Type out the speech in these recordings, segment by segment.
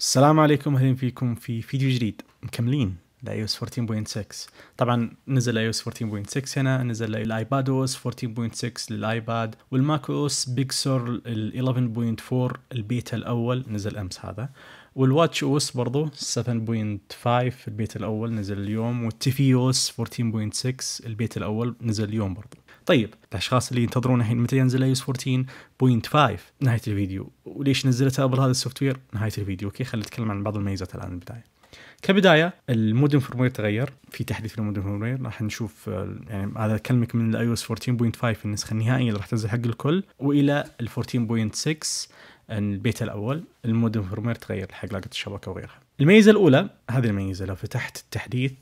السلام عليكم اهلا فيكم في فيديو جديد مكملين لاي اس 14.6 طبعا نزل اي اس 14.6 هنا نزل الايباد او اس 14.6 للايباد والماك او اس بيكسر ال 11.4 البيتا الاول نزل امس هذا والواتش او اس برضه 7.5 البيت الاول نزل اليوم والتي او اس 14.6 البيت الاول نزل اليوم برضه طيب الاشخاص اللي ينتظرون الحين متى ينزل اي اس 14.5 نهايه الفيديو وليش نزلتها قبل هذا السوفت وير نهايه الفيديو اوكي خلينا نتكلم عن بعض الميزات الان البدايه كبدايه المودم فيرموير تغير في تحديث للمودم فيرموير راح نشوف يعني هذا كلمك من الاي او اس 14.5 النسخه النهائيه اللي راح تنزل حق الكل والى ال 14.6 ان البيت الاول المودم فيرمير تغير حق لاقه الشبكه وغيرها الميزه الاولى هذه الميزه لو فتحت التحديث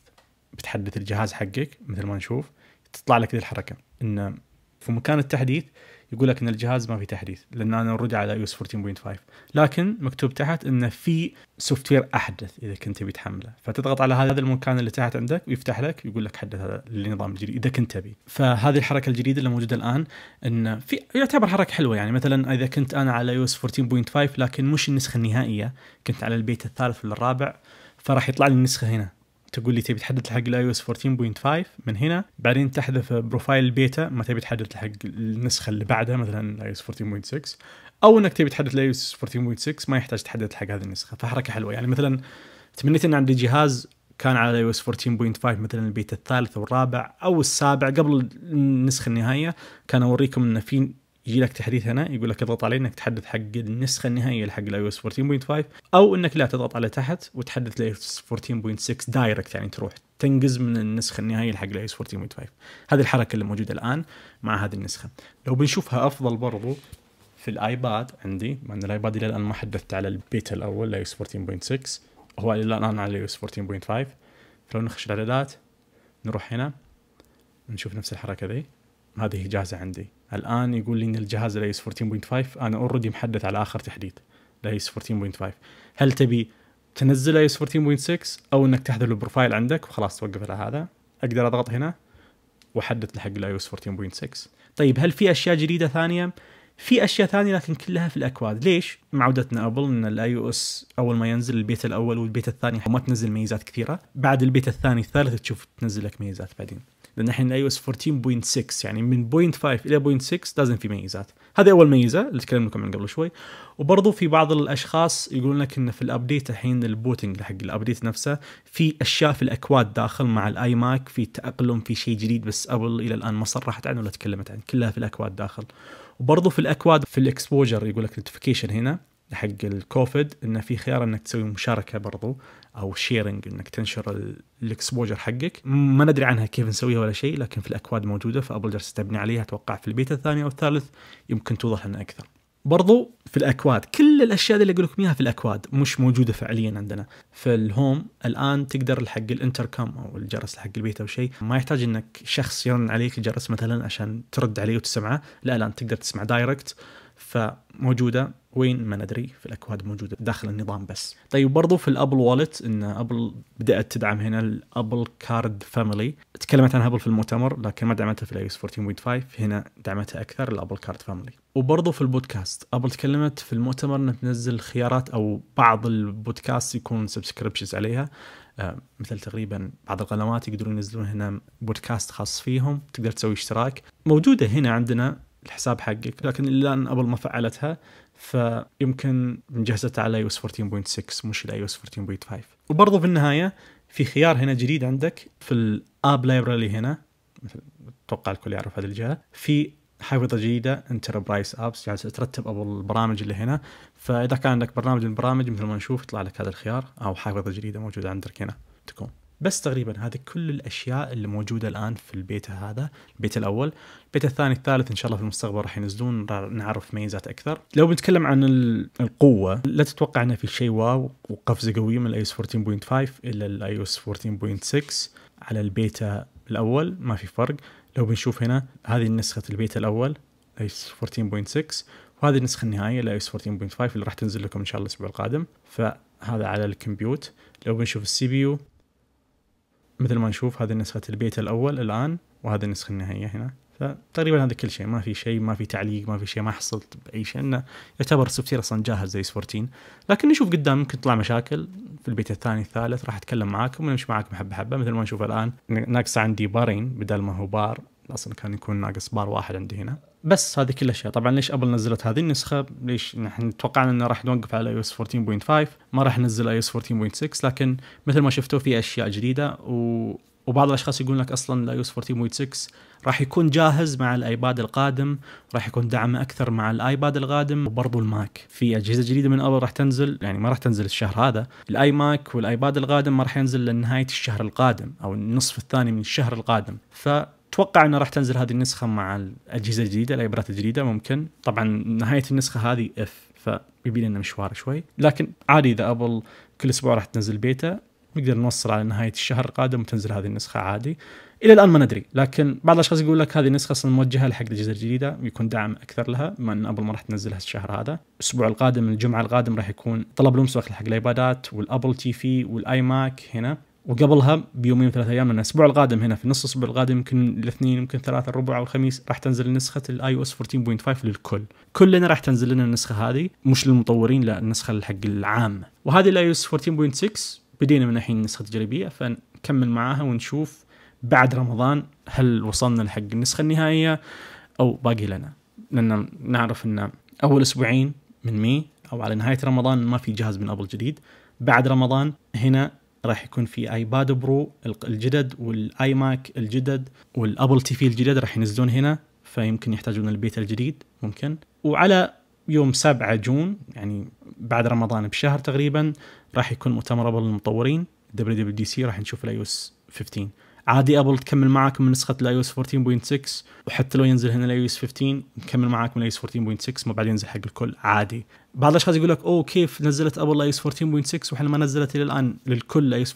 بتحدث الجهاز حقك مثل ما نشوف تطلع لك ذي الحركه انه في مكان التحديث يقول لك ان الجهاز ما في تحديث لان انا اوريدي على اي اس 14.5 لكن مكتوب تحت انه في سوفت وير احدث اذا كنت تبي تحمله فتضغط على هذا المكان اللي تحت عندك ويفتح لك يقول لك حدث هذا النظام الجديد اذا كنت تبي فهذه الحركه الجديده اللي موجوده الان انه في يعتبر حركه حلوه يعني مثلا اذا كنت انا على اي اس 14.5 لكن مش النسخه النهائيه كنت على البيت الثالث ولا الرابع فراح يطلع لي النسخه هنا تقول لي تبي تحدث حق الاي او اس 14.5 من هنا بعدين تحذف بروفايل البيتا ما تبي تحدث حق النسخه اللي بعدها مثلا الاي او اس 14.6 او انك تبي تحدث الاي او اس 14.6 ما يحتاج تحدث حق هذه النسخه فحركه حلوه يعني مثلا تمنيت ان عندي جهاز كان على اي او اس 14.5 مثلا البيت الثالث او الرابع او السابع قبل النسخه النهائيه كان اوريكم انه في يجي لك تحديث هنا يقول لك اضغط عليه انك تحدث حق النسخه النهائيه لحق الاي او اس 14.5 او انك لا تضغط على تحت وتحدث لاي او اس 14.6 دايركت يعني تروح تنقز من النسخه النهائيه لحق الاي او اس 14.5 هذه الحركه اللي موجوده الان مع هذه النسخه لو بنشوفها افضل برضو في الايباد عندي مع ان الايباد الى الان ما حدثت على البيتا الاول الاي او اس 14.6 هو الى الان على الاي او اس 14.5 فلو نخش الاعدادات نروح هنا نشوف نفس الحركه ذي هذه جاهزه عندي الان يقول لي ان الجهاز ليس 14.5 انا اوريدي محدث على اخر تحديث ليس 14.5 هل تبي تنزل ليس 14.6 او انك تحذف البروفايل عندك وخلاص توقف على هذا اقدر اضغط هنا واحدث لحق لايوس 14.6 طيب هل في اشياء جديده ثانيه في اشياء ثانيه لكن كلها في الاكواد ليش مع عودتنا ابل ان الاي او اس اول ما ينزل البيت الاول والبيت الثاني ما تنزل ميزات كثيره بعد البيت الثاني الثالث تشوف تنزل لك ميزات بعدين لان احنا اي او اس 14.6 يعني من 0.5 الى 0.6 لازم في ميزات هذه اول ميزه اللي تكلمنا لكم عنها قبل شوي وبرضو في بعض الاشخاص يقولون لك انه في الابديت الحين البوتنج حق الابديت نفسه في اشياء في الاكواد داخل مع الاي ماك في تاقلم في شيء جديد بس ابل الى الان ما صرحت عنه ولا تكلمت عنه كلها في الاكواد داخل وبرضو في الاكواد في الاكسبوجر يقول لك نوتيفيكيشن هنا حق الكوفيد انه في خيار انك تسوي مشاركه برضو او شيرنج انك تنشر الاكسبوجر حقك ما ندري عنها كيف نسويها ولا شيء لكن في الاكواد موجوده فابل جالس تبني عليها اتوقع في البيت الثاني او الثالث يمكن توضح لنا اكثر برضو في الاكواد كل الاشياء اللي اقول لكم اياها في الاكواد مش موجوده فعليا عندنا في الهوم الان تقدر حق الانتركم او الجرس حق البيت او شيء ما يحتاج انك شخص يرن عليك الجرس مثلا عشان ترد عليه وتسمعه لا الان تقدر تسمع دايركت فموجوده وين ما ندري في الاكواد موجوده داخل النظام بس طيب برضو في الابل والت ان ابل بدات تدعم هنا الابل كارد فاميلي تكلمت عنها ابل في المؤتمر لكن ما دعمتها في الايس 14.5 هنا دعمتها اكثر الابل كارد فاميلي وبرضو في البودكاست ابل تكلمت في المؤتمر انها تنزل خيارات او بعض البودكاست يكون سبسكريبشنز عليها آه، مثل تقريبا بعض القنوات يقدرون ينزلون هنا بودكاست خاص فيهم تقدر تسوي اشتراك موجوده هنا عندنا الحساب حقك لكن الان ابل ما فعلتها فيمكن مجهزته على iOS 14.6 مش iOS 14.5 وبرضه في النهاية في خيار هنا جديد عندك في الاب لايبرالي هنا مثل اتوقع الكل يعرف هذه الجهه في حافظه جديده انتربرايز ابس جالسه ترتب ابو البرامج اللي هنا فاذا كان عندك برنامج من البرامج مثل ما نشوف يطلع لك هذا الخيار او حافظه جديده موجوده عندك هنا تكون بس تقريبا هذه كل الاشياء اللي موجوده الان في البيتا هذا البيتا الاول البيتا الثاني الثالث ان شاء الله في المستقبل راح ينزلون نعرف ميزات اكثر لو بنتكلم عن القوه لا تتوقع انه في شيء واو وقفزه قويه من الاي اس 14.5 الى الاي اس 14.6 على البيتا الاول ما في فرق لو بنشوف هنا هذه نسخه البيتا الاول اي اس 14.6 وهذه النسخه النهائيه لاي اس 14.5 اللي راح تنزل لكم ان شاء الله الاسبوع القادم فهذا على الكمبيوت لو بنشوف السي بي يو مثل ما نشوف هذه نسخة البيت الأول الآن وهذه النسخة النهائية هنا فتقريبا هذا كل شيء ما في شيء ما في تعليق ما في شيء ما حصلت بأي شيء إنه يعتبر السوفتير أصلا جاهز زي 14 لكن نشوف قدام ممكن تطلع مشاكل في البيت الثاني الثالث راح أتكلم معاكم ونمشي معاكم حبة حبة مثل ما نشوف الآن ناقص عندي بارين بدل ما هو بار أصلا كان يكون ناقص بار واحد عندي هنا بس هذه كل الاشياء طبعا ليش ابل نزلت هذه النسخه ليش نحن توقعنا انه راح نوقف على اي اس 14.5 ما راح ننزل اي اس 14.6 لكن مثل ما شفتوا في اشياء جديده و وبعض الاشخاص يقول لك اصلا iOS اس 14.6 راح يكون جاهز مع الايباد القادم راح يكون دعمه اكثر مع الايباد القادم وبرضه الماك في اجهزه جديده من ابل راح تنزل يعني ما راح تنزل الشهر هذا الاي ماك والايباد القادم ما راح ينزل لنهايه الشهر القادم او النصف الثاني من الشهر القادم ف اتوقع انه راح تنزل هذه النسخه مع الاجهزه الجديده الايبرات الجديده ممكن طبعا نهايه النسخه هذه اف فبيبي لنا مشوار شوي لكن عادي اذا ابل كل اسبوع راح تنزل بيتا نقدر نوصل على نهايه الشهر القادم وتنزل هذه النسخه عادي الى الان ما ندري لكن بعض الاشخاص يقول لك هذه النسخه اصلا موجهه لحق الاجهزه الجديده ويكون دعم اكثر لها بما ان ابل ما راح تنزلها الشهر هذا الاسبوع القادم الجمعه القادم راح يكون طلب لمسوخ حق الايبادات والابل تي في والاي ماك هنا وقبلها بيومين ثلاثة ايام من الاسبوع القادم هنا في نص الاسبوع القادم يمكن الاثنين يمكن ثلاثة الربع او الخميس راح تنزل نسخة الاي او اس 14.5 للكل كلنا راح تنزل لنا النسخة هذه مش للمطورين لا النسخة حق العامة وهذه الاي او اس 14.6 بدينا من الحين النسخة التجريبية فنكمل معاها ونشوف بعد رمضان هل وصلنا لحق النسخة النهائية او باقي لنا لان نعرف ان اول اسبوعين من مي او على نهاية رمضان ما في جهاز من ابل جديد بعد رمضان هنا راح يكون في ايباد برو الجدد والاي ماك الجدد والابل تي في الجدد راح ينزلون هنا فيمكن يحتاجون البيت الجديد ممكن وعلى يوم 7 جون يعني بعد رمضان بشهر تقريبا راح يكون مؤتمر ابل للمطورين دبليو دبليو دي سي راح نشوف الاي اس 15 عادي ابل تكمل معك من نسخه الاي او اس 14.6 وحتى لو ينزل هنا الاي او اس 15 نكمل معك من الاي او اس 14.6 ما بعد ينزل حق الكل عادي بعض الاشخاص يقول لك اوه كيف نزلت ابل الاي او اس 14.6 واحنا ما نزلت الى الان للكل الاي او اس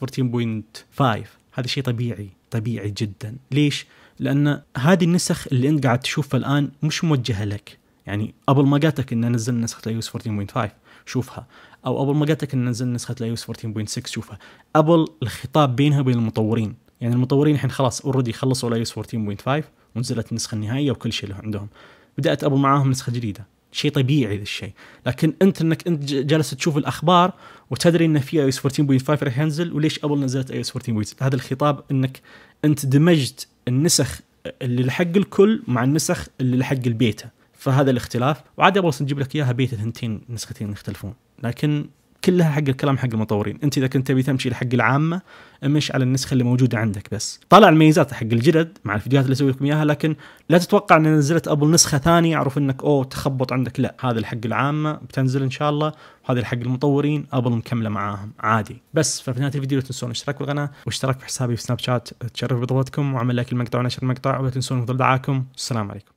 14.5 هذا شيء طبيعي طبيعي جدا ليش؟ لان هذه النسخ اللي انت قاعد تشوفها الان مش موجهه لك يعني ابل ما قالتك ان نزلنا نسخه الاي او اس 14.5 شوفها او ابل ما قالتك ان نزلنا نسخه الاي او اس 14.6 شوفها ابل الخطاب بينها وبين المطورين يعني المطورين الحين خلاص اوريدي خلصوا الاي اس 14.5 ونزلت النسخه النهائيه وكل شيء عندهم بدات ابو معاهم نسخه جديده شيء طبيعي ذا الشيء لكن انت انك انت جالس تشوف الاخبار وتدري ان في اي اس 14.5 راح ينزل وليش ابل نزلت اي اس 14.5 هذا الخطاب انك انت دمجت النسخ اللي لحق الكل مع النسخ اللي لحق البيتا فهذا الاختلاف وعاد ابل نجيب لك اياها بيتا ثنتين نسختين يختلفون لكن كلها حق الكلام حق المطورين انت اذا كنت تبي تمشي لحق العامه مش على النسخه اللي موجوده عندك بس طلع الميزات حق الجلد مع الفيديوهات اللي اسوي لكم اياها لكن لا تتوقع ان نزلت ابل نسخه ثانيه اعرف انك اوه تخبط عندك لا هذا الحق العامه بتنزل ان شاء الله وهذا الحق المطورين ابل مكمله معاهم عادي بس ففي نهايه الفيديو لا تنسون الاشتراك بالقناه واشتراك في حسابي في سناب شات تشرف بضبطكم وعمل لايك المقطع ونشر المقطع ولا تنسون الفضل دعاكم والسلام عليكم